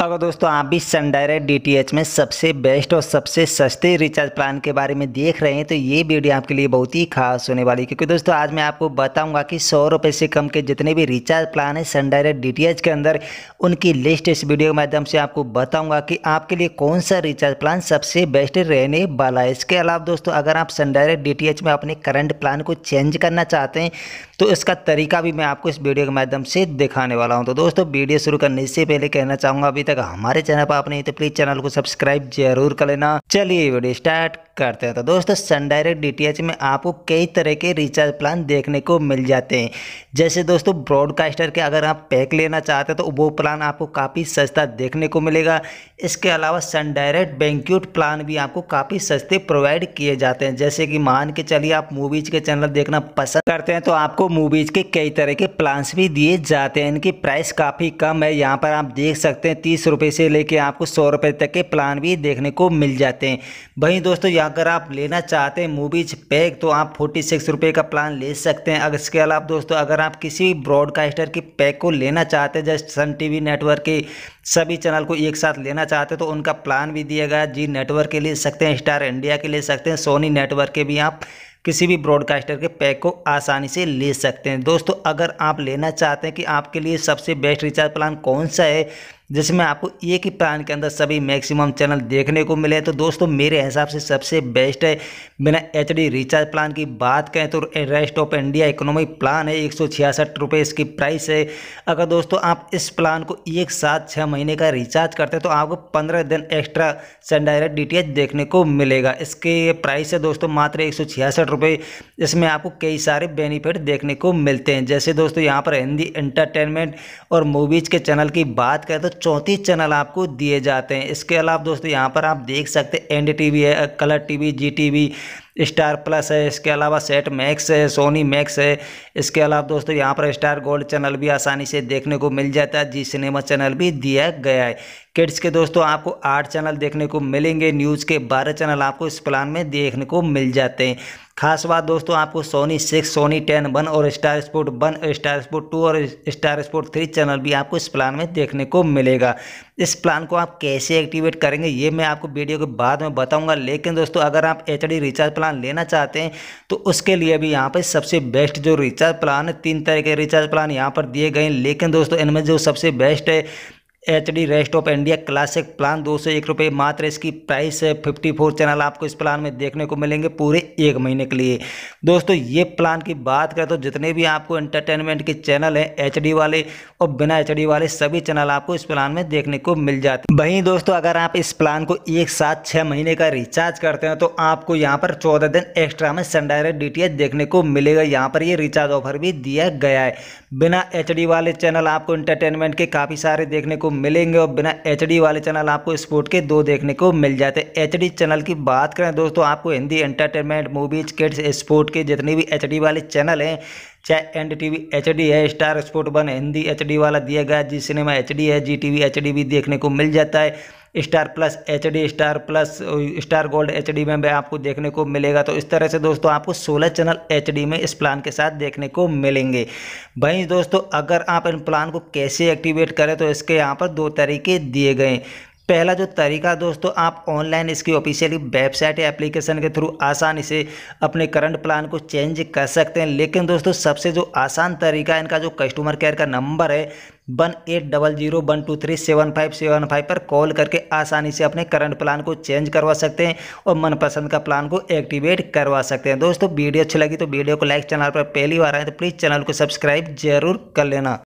अगर दोस्तों आप भी सन डायरेक्ट डी में सबसे बेस्ट और सबसे सस्ते रिचार्ज प्लान के बारे में देख रहे हैं तो ये वीडियो आपके लिए बहुत ही खास होने वाली है क्योंकि दोस्तों आज मैं आपको बताऊंगा कि सौ रुपये से कम के जितने भी रिचार्ज प्लान हैं सन डायरेक्ट डी के अंदर उनकी लिस्ट इस वीडियो के माध्यम से आपको बताऊँगा कि आपके लिए कौन सा रिचार्ज प्लान सबसे बेस्ट रहने वाला है इसके अलावा दोस्तों अगर आप सन डायरेक्ट डी में अपने करंट प्लान को चेंज करना चाहते हैं तो इसका तरीका भी मैं आपको इस वीडियो के माध्यम से दिखाने वाला हूँ तो दोस्तों वीडियो शुरू करने से पहले कहना चाहूँगा अभी तक हमारे चैनल पर आपने तो प्लीज चैनल को सब्सक्राइब जरूर कर लेना चलिए वीडियो स्टार्ट करते हैं तो दोस्तों सन डायरेक्ट डी में आपको कई तरह के रिचार्ज प्लान देखने को मिल जाते हैं जैसे दोस्तों ब्रॉडकास्टर के अगर आप पैक लेना चाहते हैं तो वो प्लान आपको काफ़ी सस्ता देखने को मिलेगा इसके अलावा सन डायरेक्ट बैंक्यूट प्लान भी आपको काफ़ी सस्ते प्रोवाइड किए जाते हैं जैसे कि मान के चलिए आप मूवीज़ के चैनल देखना पसंद करते हैं तो आपको मूवीज़ के कई तरह के प्लान्स भी दिए जाते हैं इनकी प्राइस काफ़ी कम है यहाँ पर आप देख सकते हैं तीस से लेके आपको सौ तक के प्लान भी देखने को मिल जाते हैं वहीं दोस्तों यहाँ अगर आप लेना चाहते हैं मूवीज पैक तो आप फोर्टी सिक्स रुपये का प्लान ले सकते हैं अगर इसके अलावा दोस्तों अगर आप किसी भी ब्रॉडकास्टर की पैक को लेना चाहते हैं जैसे सन टीवी नेटवर्क के सभी चैनल को एक साथ लेना चाहते हैं तो उनका प्लान भी दिया गया जी नेटवर्क के ले सकते हैं स्टार इंडिया के ले सकते हैं सोनी नेटवर्क के भी आप किसी भी ब्रॉडकास्टर के पैक को आसानी से ले सकते हैं दोस्तों अगर आप लेना चाहते हैं कि आपके लिए सबसे बेस्ट रिचार्ज प्लान कौन सा है जिसमें आपको एक ही प्लान के अंदर सभी मैक्सिमम चैनल देखने को मिले तो दोस्तों मेरे हिसाब से सबसे बेस्ट है बिना एच रिचार्ज प्लान की बात करें तो rest of India economy plan है एक सौ इसकी प्राइस है अगर दोस्तों आप इस प्लान को एक साथ छः महीने का रिचार्ज करते हैं तो आपको पंद्रह दिन एक्स्ट्रा सनडायरेक्ट डी देखने को मिलेगा इसके प्राइस है दोस्तों मात्र एक सौ इसमें आपको कई सारे बेनिफिट देखने को मिलते हैं जैसे दोस्तों यहाँ पर हिंदी एंटरटेनमेंट और मूवीज़ के चैनल की बात करें तो चौंतीस चैनल आपको दिए जाते हैं इसके अलावा दोस्तों यहाँ पर आप देख सकते हैं एन डी टी वी है colour T V Zee T V Star Plus है इसके अलावा सेट मैक्स है सोनी मैक्स है इसके अलावा दोस्तों यहाँ पर स्टार गोल्ड चैनल भी आसानी से देखने को मिल जाता है जी सिनेमा चैनल भी दिया गया है किड्स के दोस्तों आपको आठ चैनल देखने को मिलेंगे न्यूज़ के बारह चैनल आपको इस प्लान में देखने को मिल जाते हैं खास बात दोस्तों आपको Sony six Sony ten one और Star sport one Star sport two और स्टार स्पोर्ट थ्री चैनल भी आपको इस प्लान में देखने को मिलेगा इस प्लान को आप कैसे एक्टिवेट करेंगे ये मैं आपको वीडियो के बाद में बताऊंगा लेकिन दोस्तों अगर आप एच रिचार्ज प्लान लेना चाहते हैं तो उसके लिए भी यहाँ पर सबसे बेस्ट जो रिचार्ज प्लान है तीन तरह के रिचार्ज प्लान यहाँ पर दिए गए हैं लेकिन दोस्तों इनमें जो सबसे बेस्ट है H D rest of India classic plan दो सौ एक रुपये मात्र इसकी प्राइस है फिफ्टी फोर चैनल आपको इस प्लान में देखने को मिलेंगे पूरे एक महीने के लिए दोस्तों ये प्लान की बात करें तो जितने भी आपको एंटरटेनमेंट के चैनल हैं एच डी वाले और बिना एच डी वाले सभी चैनल आपको इस प्लान में देखने को मिल जाते हैं वहीं दोस्तों अगर आप इस प्लान को एक साथ छः महीने का रिचार्ज करते हैं तो आपको यहाँ पर चौदह दिन एक्स्ट्रा में सनडायरेक्ट डी टी एच देखने को मिलेगा यहाँ पर ये रिचार्ज ऑफर भी दिया गया है बिना एच डी वाले चैनल आपको इंटरटेनमेंट के काफ़ी सारे देखने को मिलेंगे और बिना एच वाले चैनल आपको स्पोर्ट के दो देखने को मिल जाते हैं एच चैनल की बात करें दोस्तों आपको Hindi entertainment movies kids sport के जितने भी एच वाले चैनल हैं चाहे N T V H D है Star sport one Hindi H D वाला दिया गया जी सिनेमा एच डी है Zee T V H D भी देखने को मिल जाता है Star Plus H D Star Plus Star Gold H D में भी आपको देखने को मिलेगा तो इस तरह से दोस्तों आपको 16 चैनल एच डी में इस प्लान के साथ देखने को मिलेंगे वहीं दोस्तों अगर आप इन प्लान को कैसे एक्टिवेट करें तो इसके यहाँ पर दो तरीके दिए गए पहला जो तरीका दोस्तों आप ऑनलाइन इसकी ऑफिशियली वेबसाइट या एप्लीकेशन के थ्रू आसानी से अपने करंट प्लान को चेंज कर सकते हैं लेकिन दोस्तों सबसे जो आसान तरीका इनका जो कस्टमर केयर का नंबर है one eight double zero one two three seven five seven five पर कॉल करके आसानी से अपने करंट प्लान को चेंज करवा सकते हैं और मनपसंद का प्लान को एक्टिवेट करवा सकते हैं दोस्तों वीडियो अच्छी लगी तो वीडियो को लाइक चैनल पर पहली बार आए तो प्लीज़ चैनल को सब्सक्राइब जरूर कर लेना